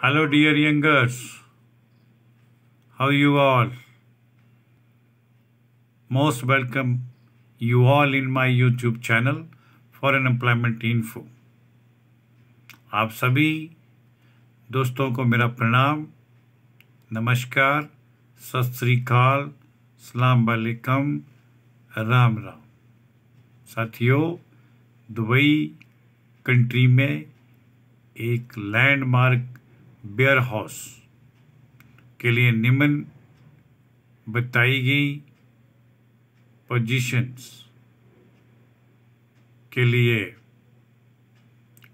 Hello, dear youngers. How you all? Most welcome you all in my YouTube channel for an employment info. आप सभी दोस्तों को मेरा प्रणाम नमस्कार सत श्रीकाल सलाम वालेकम राम राम साथियों दुबई कंट्री में एक लैंडमार्क बेयर हाउस के लिए निम्न बताई गई पोजीशंस के लिए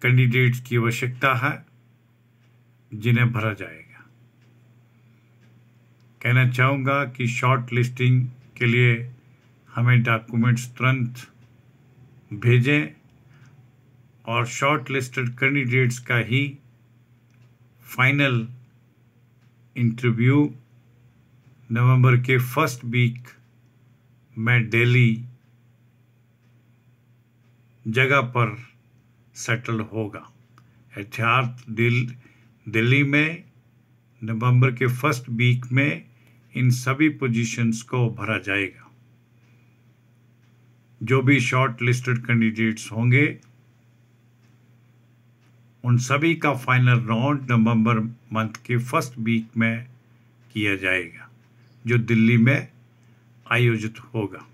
कैंडिडेट्स की आवश्यकता है जिन्हें भरा जाएगा कहना चाहूँगा कि शॉर्ट लिस्टिंग के लिए हमें डॉक्यूमेंट्स तुरंत भेजें और शॉर्ट लिस्टेड कैंडिडेट्स का ही फाइनल इंटरव्यू नवंबर के फर्स्ट वीक मैं दिल्ली जगह पर सेटल होगा यथार्थ दिल दिल्ली में नवंबर के फर्स्ट वीक में इन सभी पोजीशंस को भरा जाएगा जो भी शॉर्ट लिस्टेड कैंडिडेट्स होंगे उन सभी का फाइनल राउंड नवंबर मंथ के फर्स्ट वीक में किया जाएगा जो दिल्ली में आयोजित होगा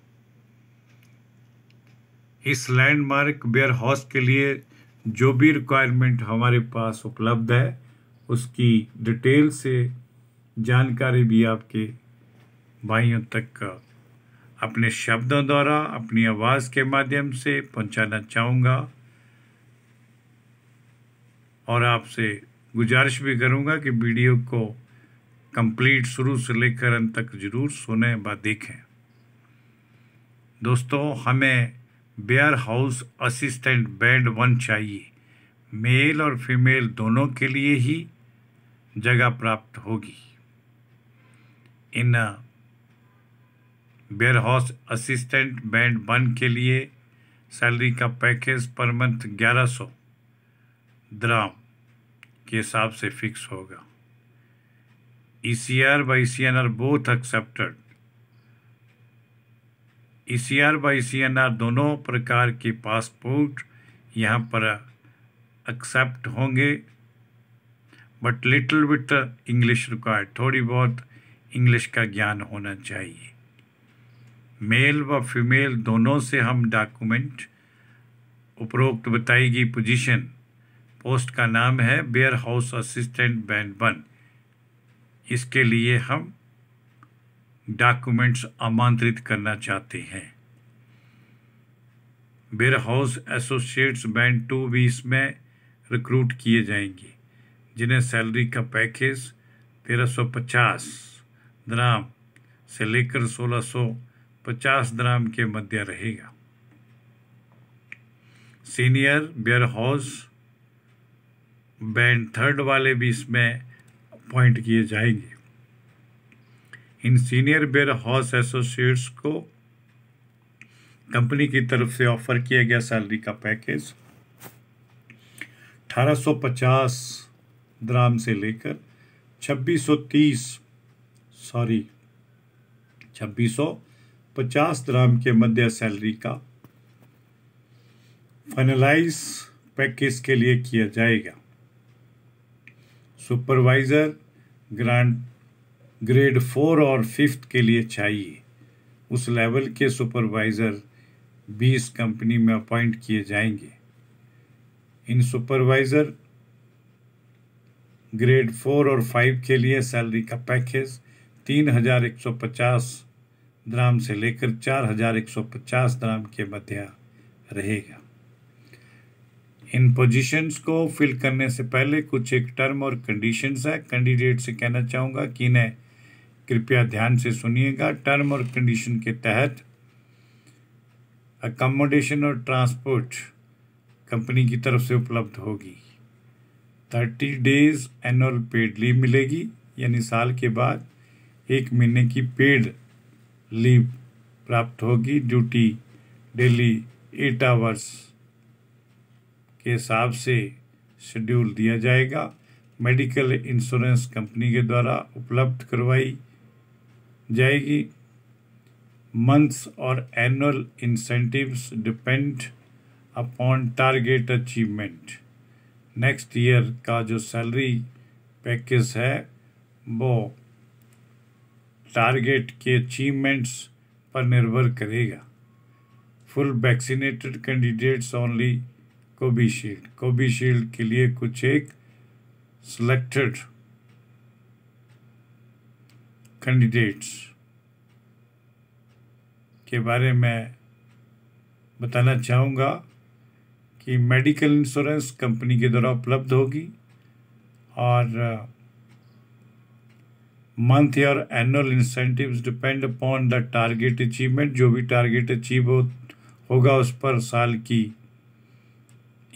इस लैंडमार्क बेयर हाउस के लिए जो भी रिक्वायरमेंट हमारे पास उपलब्ध है उसकी डिटेल से जानकारी भी आपके भाइयों तक अपने शब्दों द्वारा अपनी आवाज़ के माध्यम से पहुंचाना चाहूँगा और आपसे गुजारिश भी करूँगा कि वीडियो को कंप्लीट शुरू से लेकर अंत तक जरूर सुने व देखें दोस्तों हमें warehouse assistant band one चाहिए मेल और फीमेल दोनों के लिए ही जगह प्राप्त होगी इन warehouse assistant band one के लिए सैलरी का पैकेज पर मंथ ग्यारह सौ द्राम के हिसाब से फिक्स होगा E C R by C N R both accepted E C R by C N R दोनों प्रकार के पासपोर्ट यहाँ पर एक्सेप्ट होंगे but little with English required थोड़ी बहुत इंग्लिश का ज्ञान होना चाहिए मेल व फीमेल दोनों से हम डॉक्यूमेंट उपरोक्त बताई गई पोजीशन पोस्ट का नाम है warehouse assistant band one इसके लिए हम डॉक्यूमेंट्स आमंत्रित करना चाहते हैं warehouse associates band two भी इसमें रिक्रूट किए जाएंगे जिन्हें सैलरी का पैकेज 1350 ग्राम से लेकर 1650 ग्राम के मध्य रहेगा senior warehouse band third वाले भी इसमें अपॉइंट किए जाएंगे इन सीनियर बेयर हाउस एसोसिएट्स को कंपनी की तरफ से ऑफर किया गया सैलरी का पैकेज 1850 द्राम से लेकर 2630 सॉरी 2650 द्राम के मध्य सैलरी का फाइनलाइज पैकेज के लिए किया जाएगा सुपरवाइज़र ग्रांड ग्रेड फोर और फिफ्थ के लिए चाहिए उस लेवल के सुपरवाइज़र इस कंपनी में अपॉइंट किए जाएंगे इन सुपरवाइज़र ग्रेड फोर और फाइव के लिए सैलरी का पैकेज तीन हजार एक सौ पचास द्राम से लेकर चार हजार एक सौ पचास द्राम के मध्य रहेगा इन पोजीशंस को फिल करने से पहले कुछ एक टर्म और कंडीशंस है कैंडिडेट से कहना चाहूँगा कि इन्हें कृपया ध्यान से सुनिएगा टर्म और कंडीशन के तहत अकोमोडेशन और ट्रांसपोर्ट कंपनी की तरफ से उपलब्ध होगी thirty days annual paid leave मिलेगी यानी साल के बाद एक महीने की पेड लीव प्राप्त होगी ड्यूटी डेली एट आवर्स के हिसाब से शेड्यूल दिया जाएगा मेडिकल इंश्योरेंस कंपनी के द्वारा उपलब्ध करवाई जाएगी मंथ्स और annual incentives depend upon target achievement next year का जो सैलरी पैकेज है वो टारगेट के अचीवमेंट्स पर निर्भर करेगा full vaccinated candidates only Covishield Covishield के लिए कुछ एक सिलेक्टेड कैंडिडेट्स के बारे में बताना चाहूँगा कि मेडिकल इंश्योरेंस कंपनी के द्वारा उपलब्ध होगी और मंथ और annual incentives depend upon the target achievement जो भी टारगेट अचीव होगा उस पर साल की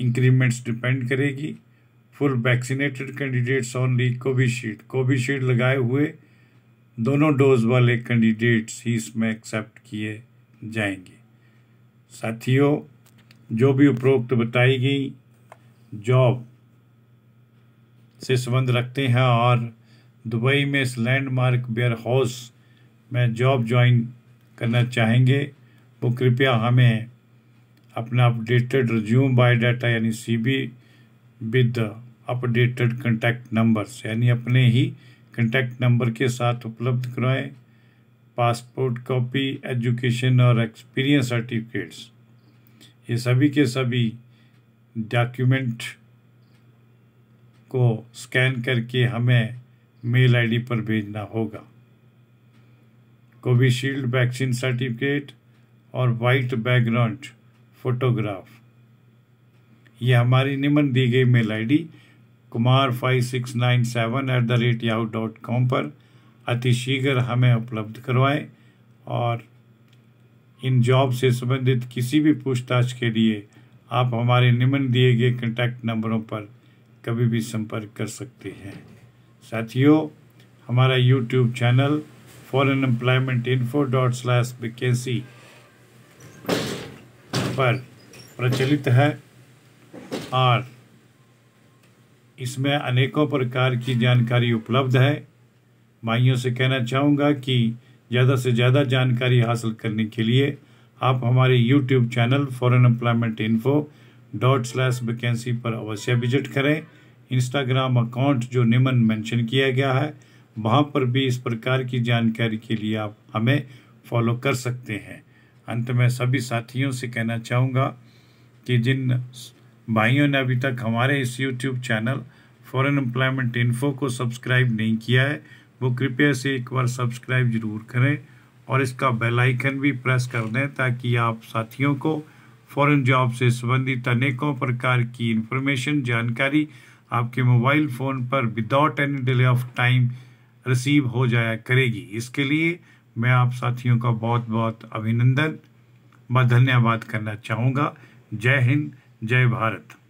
इंक्रीमेंट्स डिपेंड करेगी full vaccinated candidates only Covishield Covishield लगाए हुए दोनों डोज वाले कैंडिडेट्स ही इसमें एक्सेप्ट किए जाएंगे साथियों जो भी उपरोक्त बताई गई जॉब से संबंध रखते हैं और दुबई में इस लैंडमार्क बेयर हाउस में जॉब ज्वाइन करना चाहेंगे वो कृपया हमें अपना अपडेटेड रिज्यूम बायोडाटा यानी CV with updated contact numbers यानी अपने ही कंटैक्ट नंबर के साथ उपलब्ध कराएं पासपोर्ट कॉपी एजुकेशन और एक्सपीरियंस सर्टिफिकेट्स ये सभी के सभी डॉक्यूमेंट को स्कैन करके हमें मेल आईडी पर भेजना होगा कोविशील्ड वैक्सीन सर्टिफिकेट और वाइट बैकग्राउंड फोटोग्राफ ये हमारी निम्न दी गई mail ID Kumar five six nine seven eight the rate Yahoo dot com पर अतिशीघ्र हमें उपलब्ध करवाएं और इन जॉब से संबंधित किसी भी पूछताछ के लिए आप हमारे निम्न दिए गए कंटैक्ट नंबरों पर कभी भी संपर्क कर सकते हैं साथियों हमारा YouTube channel foreign employment info dot slash vacancy पर प्रचलित है और इसमें अनेकों प्रकार की जानकारी उपलब्ध है माइयों से कहना चाहूँगा कि ज़्यादा से ज़्यादा जानकारी हासिल करने के लिए आप हमारे YouTube channel foreign employment info dot slash vacancy पर अवश्य विजिट करें इंस्टाग्राम अकाउंट जो निमन मेंशन किया गया है वहाँ पर भी इस प्रकार की जानकारी के लिए आप हमें फॉलो कर सकते हैं अंत में सभी साथियों से कहना चाहूँगा कि जिन भाइयों ने अभी तक हमारे इस YouTube channel foreign employment info को सब्सक्राइब नहीं किया है वो कृपया से एक बार सब्सक्राइब जरूर करें और इसका बेल आइकन भी प्रेस कर दें ताकि आप साथियों को फॉरेन जॉब से संबंधित अनेकों प्रकार की इन्फॉर्मेशन जानकारी आपके मोबाइल फ़ोन पर without any delay of time receive हो जाया करेगी इसके लिए मैं आप साथियों का बहुत बहुत अभिनंदन व धन्यवाद करना चाहूँगा जय हिंद जय भारत